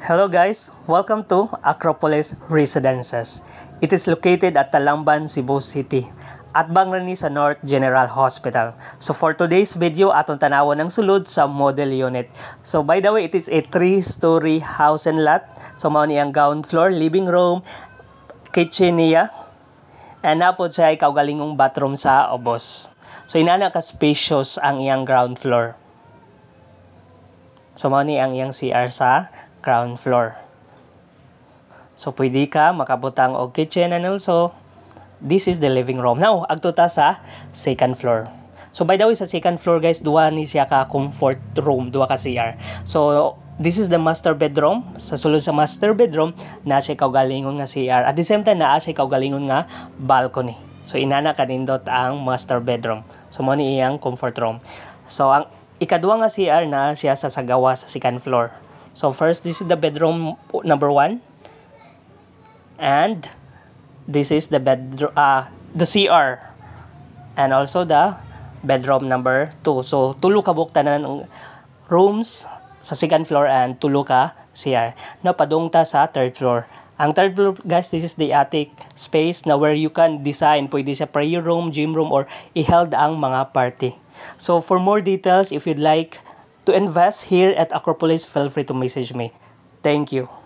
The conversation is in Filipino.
Hello guys, welcome to Acropolis Residences. It is located at Talamban, Cebu City at Bangrani sa North General Hospital. So for today's video, atong tanawon ng sulod sa model unit. So by the way, it is a 3-story house and lot. So mao ni ang ground floor, living room, kitchen niya, and napod siya ay kaugalingong bathroom sa obos. So inana spacious ang iyang ground floor. So mao ni ang iyang CR sa ground floor. So pwede ka makabutang o kitchen and also this is the living room. Now, agtuta sa second floor. So by the way, sa second floor guys, duha ni siya ka comfort room, duha ka CR. So this is the master bedroom sa sulod sa master bedroom na siya kaugalingon nga CR at the same time naa siya kaugalingon nga balcony so inana kanindot ang master bedroom so mo ni iyang comfort room so ang ikaduha nga CR na siya sa sagawa sa second floor So first, this is the bedroom number one. And this is the bedroom, uh, ah, the CR. And also the bedroom number two. So tulo ka buktanan ng rooms sa second floor and tulo ka CR. Now, padung ta sa third floor. Ang third floor, guys, this is the attic space na where you can design. Pwede sa prayer room, gym room, or i-held ang mga party. So, for more details, if you'd like to invest here at Acropolis, feel free to message me. Thank you.